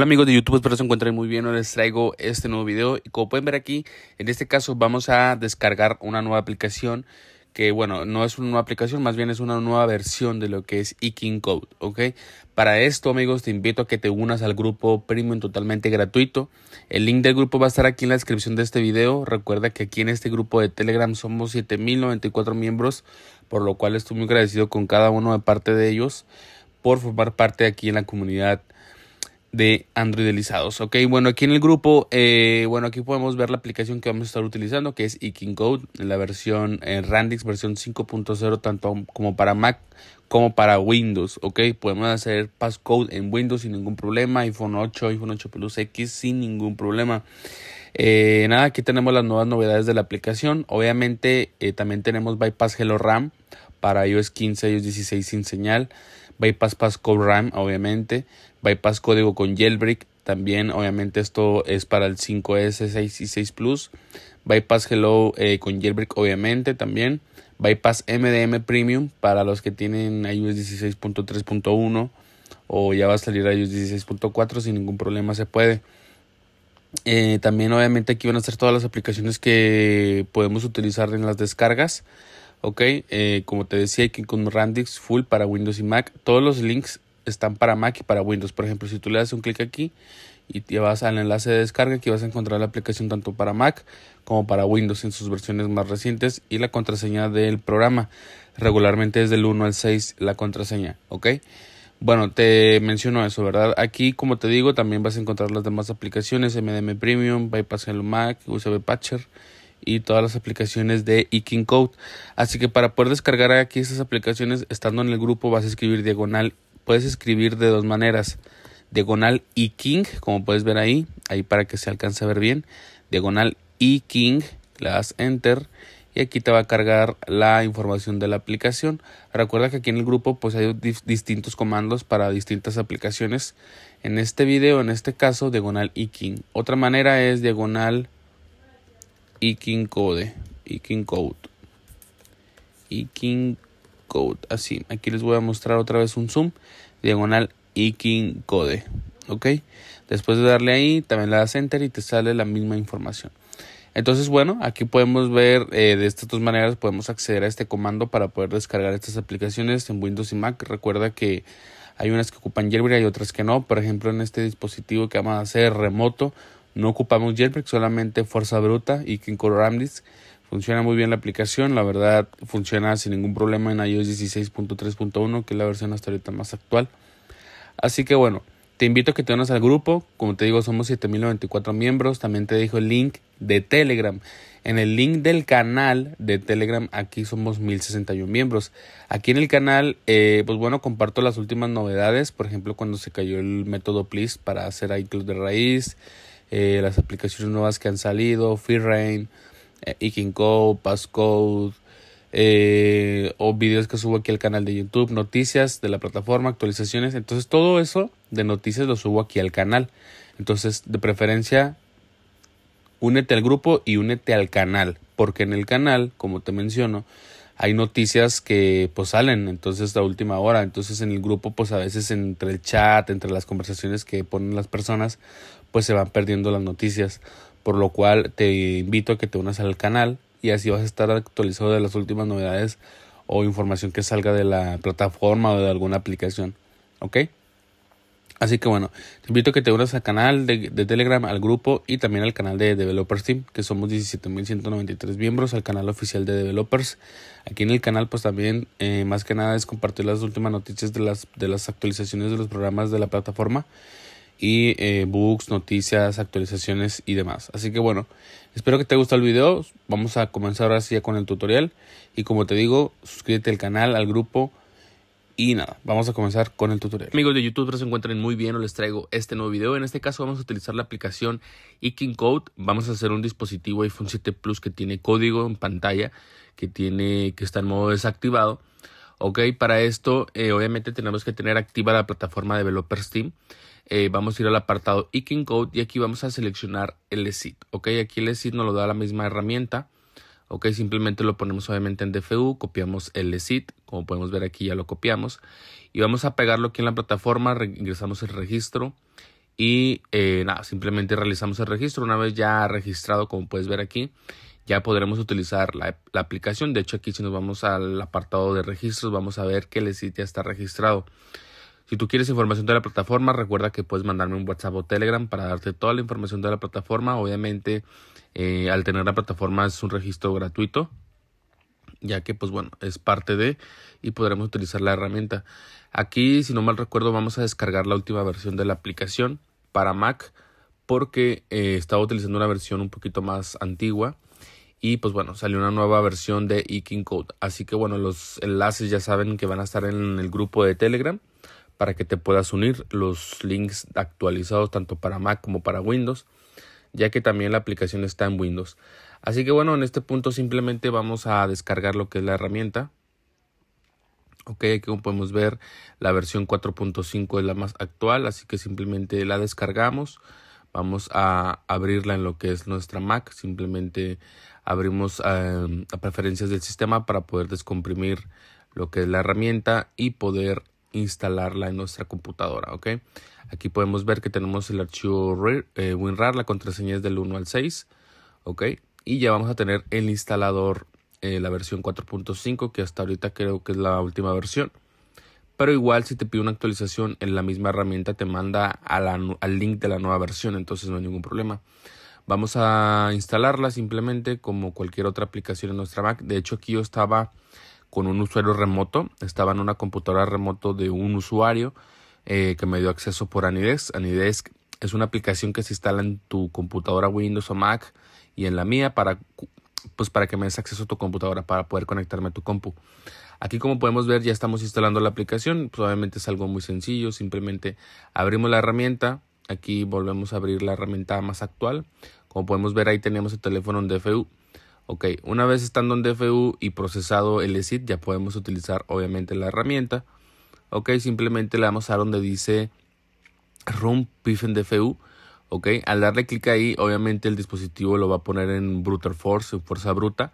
Hola amigos de YouTube, espero se encuentren muy bien. Hoy les traigo este nuevo video y como pueden ver aquí, en este caso vamos a descargar una nueva aplicación que bueno, no es una nueva aplicación, más bien es una nueva versión de lo que es Eking Code, ¿ok? Para esto, amigos, te invito a que te unas al grupo Premium totalmente gratuito. El link del grupo va a estar aquí en la descripción de este video. Recuerda que aquí en este grupo de Telegram somos 7094 miembros, por lo cual estoy muy agradecido con cada uno de parte de ellos por formar parte aquí en la comunidad de androidalizados. Ok, bueno, aquí en el grupo, eh, bueno, aquí podemos ver la aplicación que vamos a estar utilizando, que es Ikin Code, la versión en eh, Randix, versión 5.0, tanto como para Mac como para Windows, ok, podemos hacer passcode en Windows sin ningún problema, iPhone 8, iPhone 8 Plus X sin ningún problema. Eh, nada, aquí tenemos las nuevas novedades de la aplicación. Obviamente, también tenemos Bypass Hello RAM para iOS 15, iOS 16 sin señal bypass Code RAM, obviamente, bypass código con jailbreak, también obviamente esto es para el 5S, 6 y 6 Plus, bypass hello eh, con jailbreak, obviamente, también, bypass MDM Premium para los que tienen iOS 16.3.1 o ya va a salir iOS 16.4 sin ningún problema se puede. Eh, también obviamente aquí van a estar todas las aplicaciones que podemos utilizar en las descargas. Ok, eh, como te decía, aquí con Randix full para Windows y Mac. Todos los links están para Mac y para Windows. Por ejemplo, si tú le das un clic aquí y te vas al enlace de descarga, aquí vas a encontrar la aplicación tanto para Mac como para Windows en sus versiones más recientes y la contraseña del programa. Regularmente es del 1 al 6 la contraseña, ¿ok? Bueno, te menciono eso, ¿verdad? Aquí, como te digo, también vas a encontrar las demás aplicaciones, MDM Premium, Bypass en Mac, USB Patcher y todas las aplicaciones de E-King Code. Así que para poder descargar aquí estas aplicaciones, estando en el grupo, vas a escribir diagonal. Puedes escribir de dos maneras. Diagonal Iking, como puedes ver ahí, ahí para que se alcance a ver bien. Diagonal Iking, le das Enter y aquí te va a cargar la información de la aplicación. Recuerda que aquí en el grupo pues hay distintos comandos para distintas aplicaciones. En este video, en este caso, diagonal Iking. Otra manera es diagonal code ikincode, king code así. Aquí les voy a mostrar otra vez un zoom, diagonal code ok. Después de darle ahí, también le das enter y te sale la misma información. Entonces, bueno, aquí podemos ver eh, de estas dos maneras, podemos acceder a este comando para poder descargar estas aplicaciones en Windows y Mac. Recuerda que hay unas que ocupan jailbreak y otras que no. Por ejemplo, en este dispositivo que vamos a hacer remoto, no ocupamos Jailbreak, solamente fuerza bruta y Kinkor Ramdis. Funciona muy bien la aplicación, la verdad funciona sin ningún problema en iOS 16.3.1, que es la versión hasta ahorita más actual. Así que bueno, te invito a que te unas al grupo, como te digo somos 7094 miembros, también te dejo el link de Telegram. En el link del canal de Telegram aquí somos 1061 miembros. Aquí en el canal, eh, pues bueno, comparto las últimas novedades, por ejemplo cuando se cayó el método Please para hacer iCloud de raíz. Eh, las aplicaciones nuevas que han salido, FreeRain, eh, Passcode, eh, o videos que subo aquí al canal de YouTube, noticias de la plataforma, actualizaciones. Entonces todo eso de noticias lo subo aquí al canal. Entonces de preferencia, únete al grupo y únete al canal, porque en el canal, como te menciono, hay noticias que pues salen entonces la última hora entonces en el grupo pues a veces entre el chat entre las conversaciones que ponen las personas pues se van perdiendo las noticias. Por lo cual te invito a que te unas al canal y así vas a estar actualizado de las últimas novedades o información que salga de la plataforma o de alguna aplicación. ¿Ok? Así que bueno, te invito a que te unas al canal de, de Telegram, al grupo y también al canal de Developers Team, que somos 17.193 miembros, al canal oficial de Developers. Aquí en el canal pues también eh, más que nada es compartir las últimas noticias de las, de las actualizaciones de los programas de la plataforma y eh, books bugs, noticias, actualizaciones y demás. Así que bueno, espero que te haya gustado el video. Vamos a comenzar ahora sí ya con el tutorial. Y como te digo, suscríbete al canal, al grupo. Y nada, vamos a comenzar con el tutorial. Amigos de YouTube, se encuentren muy bien, o les traigo este nuevo video. En este caso vamos a utilizar la aplicación king Code. Vamos a hacer un dispositivo iPhone 7 Plus que tiene código en pantalla, que, tiene, que está en modo desactivado. Ok, para esto eh, obviamente tenemos que tener activa la plataforma Developer Steam. Eh, vamos a ir al apartado Icon Code y aquí vamos a seleccionar el ESIT. Ok, aquí el ESIT nos lo da la misma herramienta. Ok, simplemente lo ponemos obviamente en DFU, copiamos el ESIT, como podemos ver aquí ya lo copiamos. Y vamos a pegarlo aquí en la plataforma, ingresamos el registro y eh, nada, simplemente realizamos el registro. Una vez ya registrado, como puedes ver aquí, ya podremos utilizar la, aplicación. De hecho, aquí si nos vamos al apartado de registros, vamos a ver que el ESIT ya está registrado. Si tú quieres información de la plataforma, recuerda que puedes mandarme un WhatsApp o Telegram para darte toda la información de la plataforma. Obviamente, eh, al tener la plataforma es un registro gratuito, ya que pues bueno, es parte de y podremos utilizar la herramienta. Aquí, si no mal recuerdo, vamos a descargar la última versión de la aplicación para Mac porque eh, estaba utilizando una versión un poquito más antigua y pues bueno, salió una nueva versión de Eking Code. Así que bueno, los enlaces ya saben que van a estar en el grupo de Telegram para que te puedas unir los links actualizados tanto para Mac como para Windows, ya que también la aplicación está en Windows. Así que bueno, en este punto simplemente vamos a descargar lo que es la herramienta. Ok, aquí podemos ver la versión 4.5 es la más actual, así que simplemente la descargamos. Vamos a abrirla en lo que es nuestra Mac. Simplemente abrimos eh, a preferencias del sistema para poder descomprimir lo que es la herramienta y poder instalarla en nuestra computadora, ¿ok? Aquí podemos ver que tenemos el archivo eh, WinRAR, la contraseña es del 1 al 6, ¿ok? Y ya vamos a tener el instalador, eh, la versión 4.5, que hasta ahorita creo que es la última versión. Pero igual si te pide una actualización en la misma herramienta te manda al link de la nueva versión, entonces no hay ningún problema. Vamos a instalarla simplemente como cualquier otra aplicación en nuestra Mac. De hecho aquí yo estaba con un usuario remoto. Estaba en una computadora remoto de un usuario eh, que me dio acceso por Anidesk. Anidesk es una aplicación que se instala en tu computadora Windows o Mac y en la mía para pues para que me des acceso a tu computadora para poder conectarme a tu compu. Aquí como podemos ver ya estamos instalando la aplicación, probablemente pues, obviamente es algo muy sencillo, simplemente abrimos la herramienta, aquí volvemos a abrir la herramienta más actual. Como podemos ver ahí tenemos el teléfono en DFU. Ok, una vez estando en DFU y procesado el ESIT, ya podemos utilizar obviamente la herramienta. Ok, simplemente le damos a donde dice PIF en DFU. Ok, al darle clic ahí, obviamente el dispositivo lo va a poner en Brute Force, en fuerza bruta.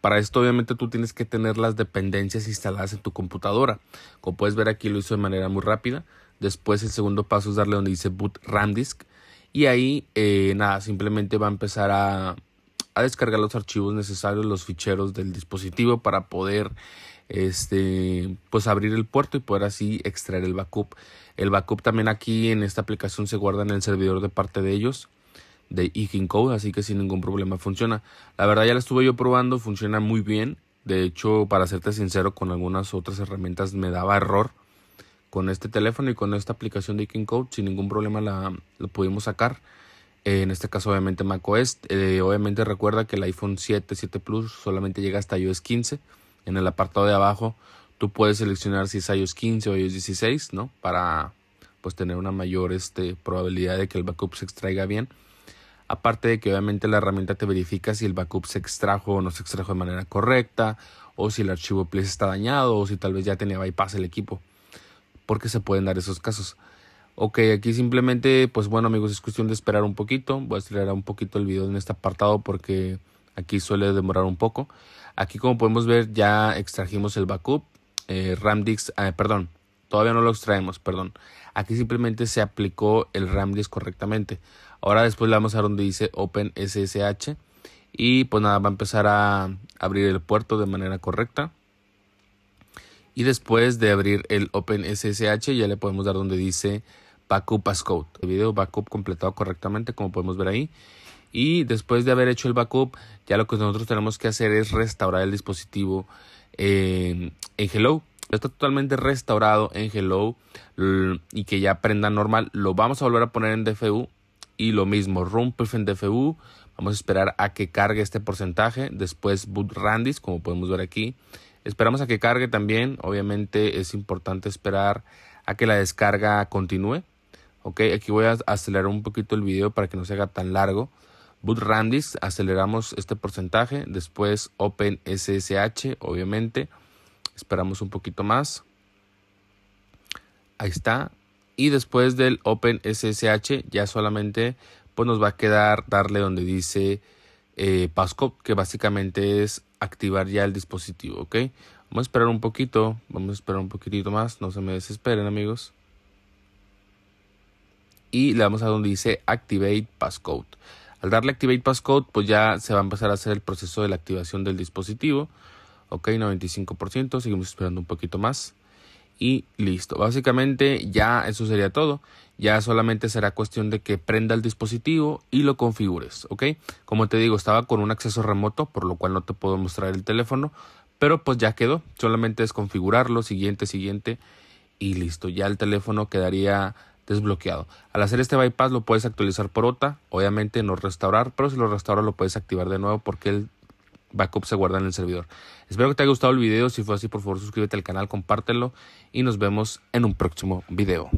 Para esto obviamente tú tienes que tener las dependencias instaladas en tu computadora. Como puedes ver aquí lo hizo de manera muy rápida. Después el segundo paso es darle donde dice boot RAM disk. Y ahí eh, nada, simplemente va a empezar a, a descargar los archivos necesarios, los ficheros del dispositivo para poder este, pues abrir el puerto y poder así extraer el backup. El backup también aquí en esta aplicación se guarda en el servidor de parte de ellos de Iking Code, así que sin ningún problema funciona. La verdad ya la estuve yo probando, funciona muy bien. De hecho, para serte sincero, con algunas otras herramientas me daba error con este teléfono y con esta aplicación de Iking Code, sin ningún problema la, lo pudimos sacar en este caso obviamente macOS. Eh, obviamente recuerda que el iPhone 7, 7 Plus solamente llega hasta iOS 15. En el apartado de abajo tú puedes seleccionar si es iOS 15 o iOS 16, ¿no? Para pues tener una mayor este, probabilidad de que el backup se extraiga bien. Aparte de que obviamente la herramienta te verifica si el backup se extrajo o no se extrajo de manera correcta, o si el archivo place está dañado, o si tal vez ya tenía bypass el equipo, porque se pueden dar esos casos. Ok, aquí simplemente, pues bueno amigos, es cuestión de esperar un poquito. Voy a estirar un poquito el video en este apartado porque aquí suele demorar un poco. Aquí como podemos ver ya extrajimos el backup. Eh, Ramdix, ah, perdón, todavía no lo extraemos, perdón. Aquí simplemente se aplicó el Ramdix correctamente. Ahora después le vamos a donde dice Open SSH. Y pues nada, va a empezar a abrir el puerto de manera correcta. Y después de abrir el Open SSH ya le podemos dar donde dice backup as code. El video backup completado correctamente, como podemos ver ahí. Y después de haber hecho el backup, ya lo que nosotros tenemos que hacer es restaurar el dispositivo eh, en Hello. Está totalmente restaurado en Hello mm, y que ya prenda normal. Lo vamos a volver a poner en DFU y lo mismo, Rompe en DFU. Vamos a esperar a que cargue este porcentaje. Después boot randis, como podemos ver aquí. Esperamos a que cargue también. Obviamente es importante esperar a que la descarga continúe ok aquí voy a acelerar un poquito el video para que no se haga tan largo boot randis aceleramos este porcentaje después open ssh obviamente esperamos un poquito más ahí está y después del open ssh ya solamente pues nos va a quedar darle donde dice eh, Pasco, que básicamente es activar ya el dispositivo, ¿ok? Vamos a esperar un poquito, vamos a esperar un poquitito más, no se me desesperen amigos y le damos a donde dice Activate Passcode. Al darle Activate Passcode, pues ya se va a empezar a hacer el proceso de la activación del dispositivo. Ok, 95%, seguimos esperando un poquito más. Y listo, básicamente ya eso sería todo. Ya solamente será cuestión de que prenda el dispositivo y lo configures, ¿ok? Como te digo, estaba con un acceso remoto, por lo cual no te puedo mostrar el teléfono, pero pues ya quedó. Solamente es configurarlo, siguiente, siguiente y listo. Ya el teléfono quedaría desbloqueado. Al hacer este bypass lo puedes actualizar por OTA, obviamente no restaurar, pero si lo restaura lo puedes activar de nuevo porque el backup se guarda en el servidor. Espero que te haya gustado el video, si fue así por favor suscríbete al canal, compártelo y nos vemos en un próximo video.